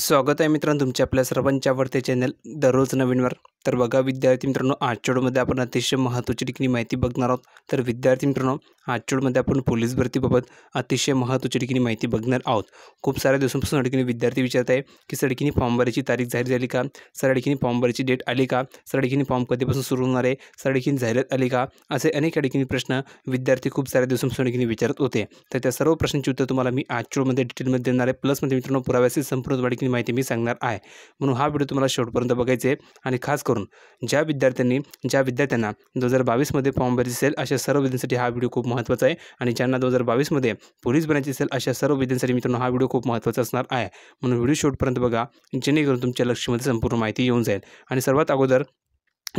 स्वागत आहे मित्रांनो तुमच्या आपल्या सर्वांच्या आवडते चॅनल दररोज नवीनवर तर बघा विद्यार्थी मित्रांनो आजच्या आपण अतिशय महत्त्वाची ठिकाणी माहिती बघणार आहोत तर विद्यार्थी मित्रांनो आजच्या आपण पोलीस भरतीबाबत अतिशय महत्त्वाची ठिकाणी माहिती बघणार आहोत खूप साऱ्या दिवसांपासून अडकणी विद्यार्थी विचारत आहे की सर फॉर्म भरायची तारीख जाहीर झाली का सर फॉर्म भरायची डेट आली का सर फॉर्म कधीपासून सुरू होणार आहे सर ठिकाणी जाहिरात आली का असे अनेक ठिकाणी प्रश्न विद्यार्थी खूप साऱ्या दिवसांपासून ठिकाणी विचारत होते तर त्या सर्व प्रश्नांची उत्तर तुम्हाला मी आजच्या डिटेलमध्ये देणार आहे प्लसमध्ये मित्रांनो पुराव्यासी संपूर्ण माहिती मी सांगणार आहे म्हणून हा व्हिडिओ तुम्हाला शेवटपर्यंत बघायचे आहे आणि खास करून ज्या विद्यार्थ्यांनी ज्या विद्यार्थ्यांना दोन हजार बावीसमध्ये फॉर्म भरायची असेल अशा सर्व विद्यांसाठी हा व्हिडिओ खूप महत्त्वाचा आहे आणि ज्यांना दोन हजार बावीसमध्ये पोलीस बनायची असेल अशा सर्व विद्यांसाठी मित्रांनो हा व्हिडिओ खूप महत्त्वाचा असणार आहे म्हणून व्हिडिओ शेवटपर्यंत बघा जेणेकरून तुमच्या लक्षमध्ये संपूर्ण माहिती येऊन जाईल आणि सर्वात अगोदर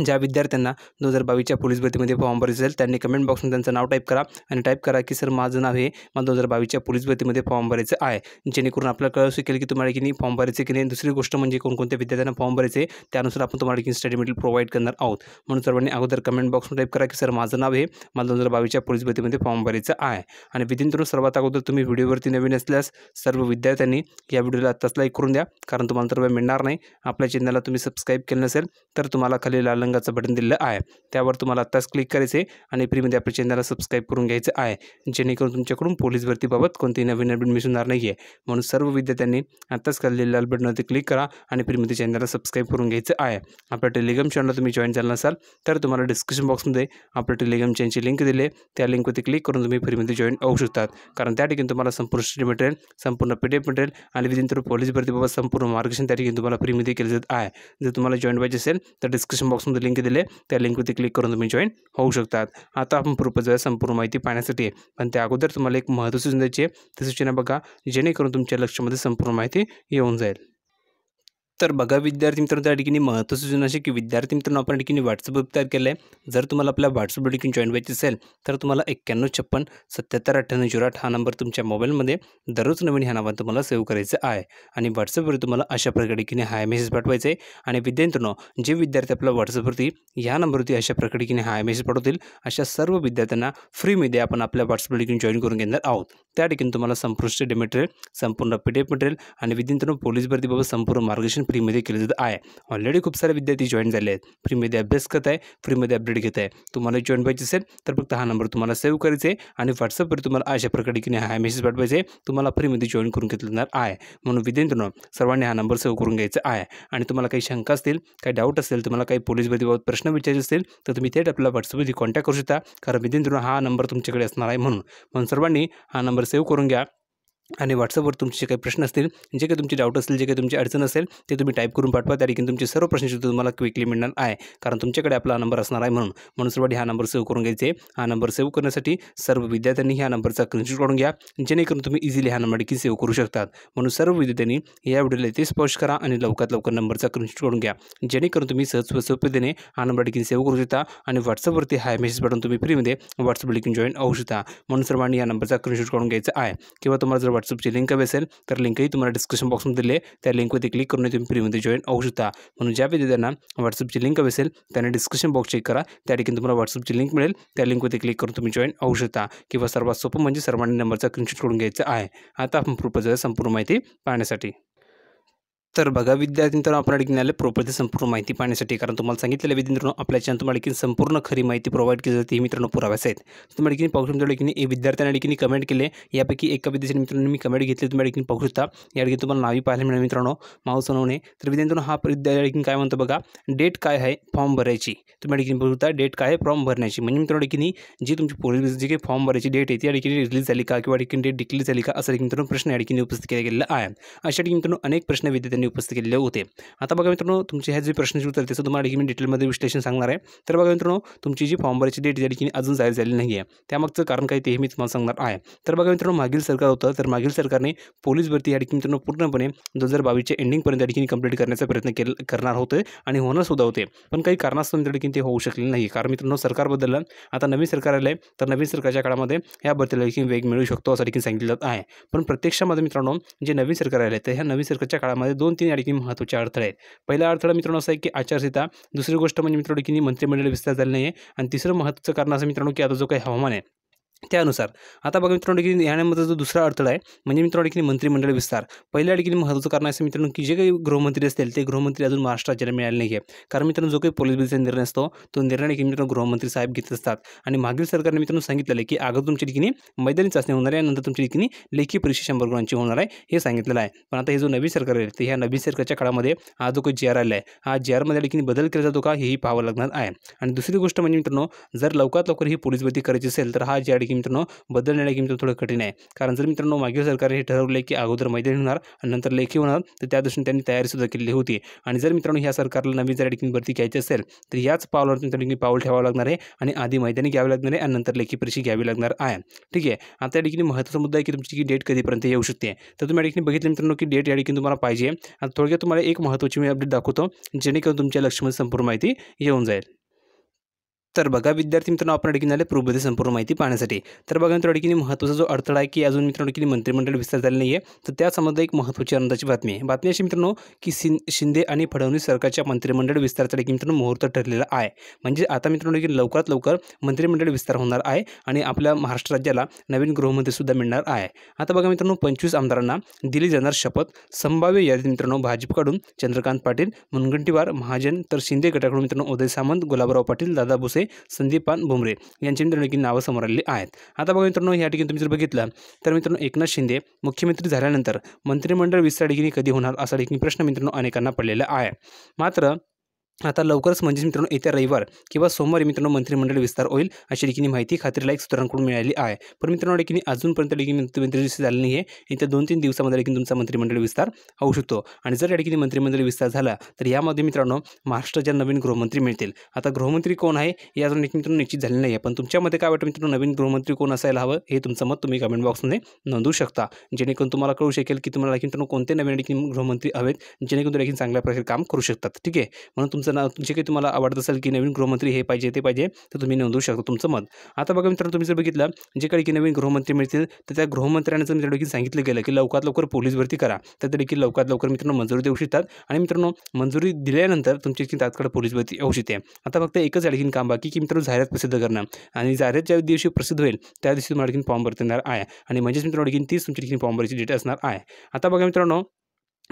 ज्या विद्यार्थ्यांना दोन हजार बावीसच्या पोलीस भरतीमध्ये फॉर्म भरायचा असेल त्यांनी कमेंट बॉक्समध्ये त्यांचं नाव टाईप करा आणि टाईप करा की सर माझं नाव हे मला दोन हजार बावीसच्या पोलीस भरतीमध्ये फॉर्म भरायचं आहे जेणेकरून आपल्याला कळू शकेल की तुम्हाला की नाही फॉर्म भरायचं की नाही दुसरी गोष्ट म्हणजे कोणकोणत्या विद्यार्थ्यांना फॉर्म भरायचे त्यानुसार आपण तुम्हाला की स्टडी मटेरियल प्रोव्हाइड करणार आहोत म्हणून सर्वांनी अगोदर कमेंट बॉक्समध्ये टाईप करा की सर माझं नाव हे मला दोन हजार बावीसच्या पोलीस भरतीमध्ये फॉर्म भरायचं आहे आणि विदिन थ्रू सर्वात अगोदर तुम्ही व्हिडिओवरती नवीन असल्यास सर्व विद्यार्थ्यांनी या व्हिडिओला आत्ताच लाईक करून द्या कारण तुम्हाला तर मिळणार नाही आपल्या चॅनलला तुम्ही सबस्क्राईब केलं नसेल तर तुम्हाला खाली लाल रंगाचं बटन दिलेलं आहे त्यावर तुम्हाला आत्ताच क्लिक करायचे आणि फ्रीमध्ये आपल्या चॅनलला सबस्क्राईब करून घ्यायचं आहे जेणेकरून तुमच्याकडून पोलीस भरतीबाबत कोणतीही नवीन अपडेट होणार नाही आहे म्हणून सर्व विद्यार्थ्यांनी आत्ताच खाली लाल बटनवरती क्लिक करा आणि फ्रीमध्ये चॅनलला सबस्क्राईब करून घ्यायचं आहे आपल्या टेलिग्राम चॅनलला तुम्ही जॉईन झाला नसाल तर तुम्हाला डिस्क्रिप्शन बॉक्समध्ये आपल्या टेलिग्राम चॅनलची लिंक दिली त्या लिंकवरती क्लिक करून तुम्ही फ्रीमध्ये जॉईन होऊ शकतात कारण त्या ठिकाणी तुम्हाला संपूर्ण स्टडी मटेरियल संपूर्ण पी डी मटेरियल आणि तर पोलीस भरतीबाबत संपूर्ण मार्गदर्शन त्या ठिकाणी तुम्हाला फ्रीमध्ये केलं जात आहे जर तुम्हाला जॉईन पाहिजे असेल तर डिस्क्रिप्शन बॉक्समध्ये लिंक दिले त्या लिंकवरती क्लिक करून तुम्ही जॉईन होऊ शकतात आता आपण पूर्प जाऊया संपूर्ण माहिती पाहण्यासाठी पण त्या अगोदर तुम्हाला एक महत्त्वाची सूचना द्यायची आहे ती सूचना बघा जेणेकरून तुमच्या लक्षामध्ये संपूर्ण माहिती येऊन जाईल तर बघा विद्यार्थी मित्रांनो त्या ठिकाणी महत्त्वाची सूचना अशी की विद्यार्थी मित्रांनो आपण ठिकाणी व्हॉट्सअप ग्रुप तयार केला आहे जर तुम्हाला आपल्या व्हॉट्सअप ठिकाणी जॉईन व्हायची असेल तर तुम्हाला एक्क्याण्णव छप्पन सत्याहत्तर अठ्ठ्याण्णव झिरो आठ हा नंबर तुमच्या मोबाईलमध्ये दररोज नवीन ह्या नावाने तुम्हाला सेव्ह करायचं आहे आणि व्हॉट्सअपवर तुम्हाला अशा प्रकारे की हाय मेसेज पाठवायचा आहे आणि विद्यार्थ्यांनो जे विद्यार्थी आपल्या व्हॉट्सअपवरती ह्या नंबरवरती अशा प्रकारे की हाय मेसेज पाठवतील अशा सर्व विद्यार्थ्यांना फ्रीमध्ये आपण आपल्या व्हॉट्सअप ठिकाणी जॉईन करून घेणार आहोत त्या ठिकाणी तुम्हाला संपूर्ण स्टडी मटेरियल संपूर्ण पी डी मटेरियल आणि विद्यार्थ्यांनो पोलीस भरतीबाबत संपूर्ण मार्गदर्शन फ्रीमध्ये केलं जात आहे ऑलरेडी खूप सारे विद्यार्थी जॉईन झाले आहेत फ्रीमध्ये अभ्यास करत आहे फ्रीमध्ये अपडेट घेत आहे तुम्हाला जॉईन पाहिजे असेल तर फक्त हा नंबर तुम्हाला सेव्ह करायचा आहे आणि व्हॉट्सअपवर तुम्हाला अशा प्रकारे की हा मेसेज पाठवायचे आहे तुम्हाला फ्रीमध्ये जॉईन करून घेतलं जाणार आहे म्हणून विद्यार्थ्यांनो सर्वांनी हा नंबर सेव्ह करून घ्यायचा आहे आणि तुम्हाला काही शंका असतील काही डाऊट असेल तुम्हाला काही पोलीस प्रश्न विचारायचे असतील तर तुम्ही थेट आपल्याला व्हॉट्सअपमध्ये कॉन्टॅक्ट करू शकता कारण विद्यार्थ्यांनो हा नंबर तुमच्याकडे असणार आहे म्हणून म्हणून सर्वांनी हा नंबर सेव्ह करून घ्या आणि व्हॉट्सअपवर तुमचे जे काही प्रश्न असतील जे काही तुमचे डाऊट असतील जे काही तुमची अडचण असेल ते तुम्ही टाईप करून पाठवा त्या ठिकाणी तुमचे सर्व प्रश्न तुम्हाला क्विकली मिळणार आहे कारण तुमच्याकडे आपला नंबर असणार आहे म्हणून म्हणून सर्वांनी हा नंबर सेव्ह करून घ्यायचे हा नंबर सेव्ह करण्यासाठी सर्व विद्यार्थ्यांनी ह्या नंबरचा स्क्रीनशॉट काढून घ्या जेणेकरून तुम्ही इझिली हा नंबर देखील सेव्ह करू शकतात म्हणून सर्व विद्यार्थ्यांनी या व्हिडिओला इथे स्पर्श करा आणि लवकरात लवकर नंबरचा स्क्रीनशॉट करून घ्या जेणेकरून तुम्ही सहज सोपेतेने हा नंबर देखील सेव्ह करू शकता आणि व्हॉट्सअपवरती हा मेसेज पाठवून तुम्ही फ्रीमध्ये व्हॉट्सअप लिंक जॉईन होऊ शकता म्हणून सर्वांनी या नंबरचा स्क्रीनशॉट करून घ्यायचा आहे किंवा तुम्हाला जर व्हॉट्सअपची लिंक हवी असेल तर लिंकही तुम्हाला डिस्क्रिप्शन बॉक्समध्ये दिले त्या लिंकवरती क्लिक करून तुम्ही फ्रीमध्ये जॉईन होऊ शकता म्हणून ज्या विद्यार्थ्यांना व्हॉट्सअपची लिंक हवी असेल त्यांना डिस्क्रिप्शन बॉक्स चेक करा त्या ठिकाणी तुम्हाला व्हॉट्सअपची लिंक मिळेल त्या लिंकवरती क्लिक करून तुम्ही जॉईन होऊ शकता किंवा सर्वात सोपं म्हणजे सर्वांनी नंबरचा स्क्रीनशॉट करून घ्यायचं आहे आता आपण प्रोपोजल संपूर्ण माहिती पाहण्यासाठी तर बघा विद्यार्थी मित्रांनो आपण आणखी आले प्रॉपर्टी संपूर्ण माहिती पाहण्यासाठी कारण तुम्हाला सांगितलेलं विद्यार्थ्यांनो आपल्या चॅनल तुम्हाला आणखी संपूर्ण खरी माहिती प्रोव्हाइड केली जाते ही मित्रांनो पुराव्यास आहेत तुम्ही आणखी पाहू शकता आणखी एक विद्यार्थ्यांना आणखी कमेंट केले यापैकी एका विद्यार्थी मित्रांनो मी कमेंट घेतली तुम्ही आणखी पाहू शकता या आणखी तुम्हाला नावी पाहायला मिळेल मित्रांनो माऊ सोनवणे तर विद्यार्थ्यांनो हा विद्यार्थी आणखी काय म्हणतो बघा डेट काय आहे फॉर्म भरायची तुम्ही आणखी बघू शकता डेट काय आहे फॉर्म भरण्याची म्हणजे मित्रांनो आणखी जी तुमची पोलीस जी काही फॉर्म भरायची डेट आहे ती आणखी रिलीज झाली का किंवा आणखी डेट डिक्लेअर झाली का असं एक मित्रांनो प्रश्न आणखी उपस्थित केला गेलेला आहे अशा आणखी मित्रांनो अनेक प्रश्न विद्यार्थ्यांनी त्यांनी उपस्थित केलेले होते आता बघा मित्रांनो तुमचे ह्या जे प्रश्नाची उत्तर त्याचं तुम्हाला मी डिटेलमध्ये विश्लेषण सांगणार आहे तर बघा मित्रांनो तुमची जी फॉर्म भरायची डेट झाली की अजून जाहीर झाली नाही आहे त्यामागचं कारण काय तेही मी तुम्हाला सांगणार आहे तर बघा मित्रांनो मागील सरकार होतं तर मागील सरकारने पोलीस भरती या ठिकाणी मित्रांनो पूर्णपणे दोन हजार बावीसच्या एंडिंगपर्यंत या ठिकाणी कंप्लीट करण्याचा प्रयत्न केल करणार होते आणि होणार सुद्धा होते पण काही कारणास्तव त्या ठिकाणी ते होऊ शकले नाही कारण मित्रांनो सरकार बदललं आता नवीन सरकार आलं आहे तर नवीन सरकारच्या काळामध्ये या भरतीला देखील वेग मिळू शकतो असं देखील सांगितलं आहे पण प्रत्यक्षामध्ये मित्रांनो जे नवीन सरकार आले आहे तर ह्या नवीन सरकारच्या काळामध्ये दोन दोन तीन आणखी महत्त्वाचे अडथळे आहेत पहिला अडथळा मित्रांनो असा आहे की आचारसंहिता दुसरी गोष्ट म्हणजे मित्रांनो की मंत्रिमंडळ विस्तार झाले नाही आणि तिसरं महत्त्वाचं कारण असं मित्रांनो की आता जो काही हवामान आहे त्यानुसार आता बघा मित्रांनो की जो दुसरा अडथळा आहे म्हणजे मित्रांनो की मंत्रिमंडळ विस्तार पहिल्या ठिकाणी महत्त्वाचं कारण असं मित्रांनो की जे काही गृहमंत्री असतील ते गृहमंत्री अजून महाराष्ट्र राज्याला मिळाले नाही आहे कारण मित्रांनो जो काही पोलीस बिलचा निर्णय असतो तो निर्णय की मित्रांनो गृहमंत्री साहेब घेत असतात आणि मागील सरकारने मित्रांनो सांगितलं आहे की अगोदर तुमच्या ठिकाणी मैदानी चाचणी होणार आहे नंतर तुमच्या ठिकाणी लेखी परीक्षा शंभर गुणांची होणार आहे हे सांगितलेलं आहे पण आता हे जो नवी सरकार आहे ते ह्या नवीन सरकारच्या काळामध्ये हा जो काही जे आर आला आहे हा जे आरमध्ये ठिकाणी बदल केला जातो का हेही पाहावं लागणार आहे आणि दुसरी गोष्ट म्हणजे मित्रांनो जर लवकरात लवकर ही पोलीस भरती करायची असेल तर हा जे याकडे की मित्रांनो बदल येणं मित्रांनो थोडं कठीण आहे कारण जर मित्रांनो मागील सरकारने हे ठरवलं की अगोदर मैदानी होणार आणि नंतर लेखी होणार तर त्या दृष्टीने त्यांनी सुद्धा केलेली होती आणि जर मित्रांनो ह्या सरकारला नवीन जर अडकीन भरती घ्यायची असेल तर याच पावलावर मित्रांनो पाऊल ठेवावं लागणार आहे आणि आधी मैदानी घ्यावी लागणार आहे आणि नंतर लेखी परीक्षा घ्यावी लागणार आहे ठीक आहे आता या ठिकाणी महत्त्वाचा मुद्दा आहे की तुमची की डेट कधीपर्यंत येऊ शकते तर तुम्ही या बघितलं मित्रांनो की डेट या ठिकाणी तुम्हाला पाहिजे आणि थोडक्यात तुम्हाला एक महत्त्वाची मी अपडेट दाखवतो जेणेकरून तुमच्या लक्षमध्ये संपूर्ण माहिती येऊन जाईल तर बघा विद्यार्थी मित्रांनो आपण अडकीन आले संपूर्ण माहिती पाहण्यासाठी तर बघा मित्रांनो अडकिनी महत्त्वाचा जो अडथळा आहे की अजून मित्रांनो अडकीने मंत्रिमंडळ विस्तार झाले नाही आहे तर त्यासंबंध एक महत्त्वाची आनंदाची बातमी आहे बातमी अशी मित्रांनो की शिंदे आणि फडणवीस सरकारच्या मंत्रिमंडळ विस्ताराचा देखील मित्रांनो मुहूर्त ठरलेला आहे म्हणजे आता मित्रांनो देखील लवकरात लवकर मंत्रिमंडळ विस्तार होणार आहे आणि आपल्या महाराष्ट्र राज्याला नवीन गृहमंत्रीसुद्धा मिळणार आहे आता बघा मित्रांनो पंचवीस आमदारांना दिली जाणार शपथ संभाव्य यादीत मित्रांनो भाजपकडून चंद्रकांत पाटील मुनगंटीवार महाजन तर शिंदे गटाकडून मित्रांनो उदय सामंत गुलाबराव पाटील दादा भुसे संदीपान भुमरे यांची मित्रांनो की नावं समोर आलेली आहेत आता बघा मित्रांनो या ठिकाणी तुम्ही जर बघितलं तर मित्रांनो एकनाथ शिंदे मुख्यमंत्री झाल्यानंतर मंत्रिमंडळ विस्तार कधी होणार असा देखील प्रश्न मित्रांनो अनेकांना पडलेला आहे मात्र आता लवकरच म्हणजेच मित्रांनो येत्या रविवार किंवा सोमवारी मित्रांनो मंत्रिमंडळ विस्तार होईल अशी ठिकाणी माहिती एक सूत्रांकडून मिळाली आहे पण मित्रांनो लेखिनी अजूनपर्यंत मंत्री मंत्रिमंडळ झाली नाही आहे येत्या दोन तीन दिवसामध्ये लेखी तुमचा मंत्रिमंडळ विस्तार होऊ शकतो आणि जर या ठिकाणी मंत्रिमंडळ विस्तार झाला तर यामध्ये मित्रांनो महाराष्ट्राच्या नवीन गृहमंत्री मिळतील आता गृहमंत्री कोण आहे या अजून मित्रांनो निश्चित झाले नाही आहे पण तुमच्यामध्ये काय वाटतं मित्रांनो नवीन गृहमंत्री कोण असायला हवं हे तुमचं मत तुम्ही कमेंट बॉक्समध्ये नोंदवू शकता जेणेकरून तुम्हाला कळू शकेल की तुम्हाला मित्रांनो कोणते नवीन गृहमंत्री हवेत जेणेकरून लेखी चांगल्या प्रकारे काम करू शकतात ठीक आहे म्हणून तुमचं नाव जे काही तुम्हाला आवडत असेल की नवीन गृहमंत्री हे पाहिजे ते पाहिजे तर तुम्ही नोंदवू शकता तुमचं मत आता बघा मित्रांनो तुम्ही जर बघितलं जे काही की नवीन गृहमंत्री मिळतील तर त्या गृहमंत्र्यांचं मित्रांनो देखील सांगितलं गेलं की लवकरात लवकर पोलीस भरती करा तर ते देखील लवकरात लवकर मित्रांनो मंजुरी देऊ शकतात आणि मित्रांनो मंजुरी दिल्यानंतर तुमची तात्काळ पोलीस भरती होऊ शकते आता फक्त एकच आणखीन काम बाकी की मित्रांनो जाहिरात प्रसिद्ध करणं आणि जाहिरात ज्या दिवशी प्रसिद्ध होईल त्या दिवशी तुम्हाला आणखीन फॉर्म भरते येणार आहे आणि म्हणजेच मित्रांनो आणखीन तीच तुमची आणखीन फॉर्म भरायची डेट असणार आहे आता बघा मित्रांनो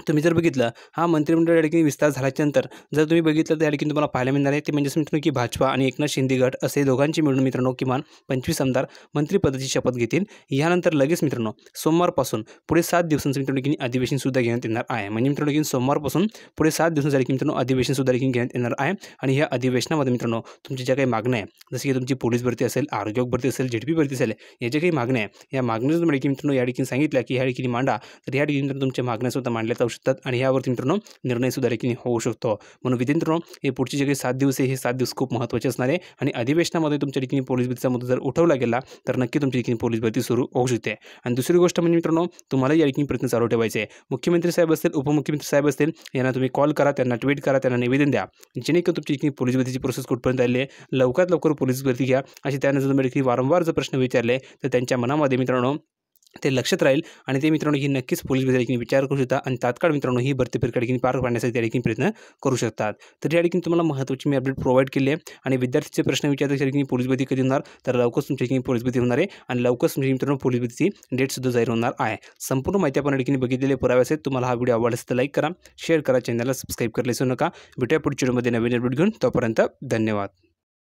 तुम्ही जर बघितलं हा मंत्रिमंडळ या ठिकाणी विस्तार झाल्याच्यानंतर जर तुम्ही बघितलं तर या ठिकाणी तुम्हाला पाहायला मिळणार आहे ते म्हणजेच मित्रांनो की भाजपा आणि एकनाथ शिंदे गट असे दोघांचे मिळून मित्रांनो किमान पंचवीस आमदार मंत्रिपदाची शपथ घेतील यानंतर लगेच मित्रांनो सोमवारपासून पुढे सात दिवसांचं मित्रांनो की अधिवेशनसुद्धा घेण्यात येणार आहे म्हणजे मित्रांनो की सोमवारपासून पुढे सात दिवसांसाठी देखील मित्रांनो अधिवेशनसुद्धा देखील घेण्यात येणार आहे आणि ह्या अधिवेशनामध्ये मित्रांनो तुमच्या ज्या काही मागण्या आहे जसं की तुमची पोलीस भरती असेल आरोग्य भरती असेल झेडपी भरती असेल या ज्या काही मागण्या आहे या मागण्या की मित्रांनो या ठिकाणी सांगितल्या की या ठिकाणी मांडा तर या ठिकाणी तुमच्या मागण्यासुद्धा मांडल्या जाऊ शकतात आणि यावरती मित्रांनो निर्णयसुद्धा देखील होऊ शकतो म्हणून मित्रांनो हे पुढचे जे काही सात दिवस आहे हे सात दिवस खूप महत्त्वाचे असणार आहे आणि अधिवेशनामध्ये तुमच्या ठिकाणी पोलीस भरतीचा मुद्दा जर उठवला गेला तर नक्की तुमच्या ठिकाणी पोलीस भरती सुरू होऊ शकते आणि दुसरी गोष्ट म्हणजे मित्रांनो तुम्हाला या ठिकाणी प्रयत्न चालू ठेवायचे मुख्यमंत्री साहेब असतील उपमुख्यमंत्री साहेब असतील यांना तुम्ही कॉल करा त्यांना ट्विट करा त्यांना निवेदन द्या जेणेकरून तुमच्या ठिकाणी पोलीस भरतीची प्रोसेस कुठपर्यंत आली आहे लवकरात लवकर पोलीस भरती घ्या अशी त्यानंतर तुम्ही वारंवार जर प्रश्न विचारले तर त्यांच्या मनामध्ये मित्रांनो ते लक्षात राहील आणि ते मित्रांनो ही नक्कीच पोलीस भरती विचार करू शकता आणि तात्काळ मित्रांनो ही भरती प्रक्रिया पार पाडण्यासाठी त्या ठिकाणी प्रयत्न करू शकतात तर या तुम्हाला महत्त्वाची मी अपडेट प्रोव्हाइड केली आहे आणि विद्यार्थ्यांचे प्रश्न विचारते त्या पोलीस भरती कधी होणार तर लवकरच तुमच्या पोलीस भरती होणार आहे आणि लवकरच तुमच्या मित्रांनो पोलीस भरतीची डेटसुद्धा जाहीर होणार आहे संपूर्ण माहिती आपण या बघितलेले पुरावे असेल तुम्हाला हा व्हिडिओ आवडला असेल तर लाईक करा शेअर करा चॅनलला सबस्क्राईब करायचं नका भेटूया पुढच्या व्हिडिओमध्ये नवीन अपडेट घेऊन तोपर्यंत धन्यवाद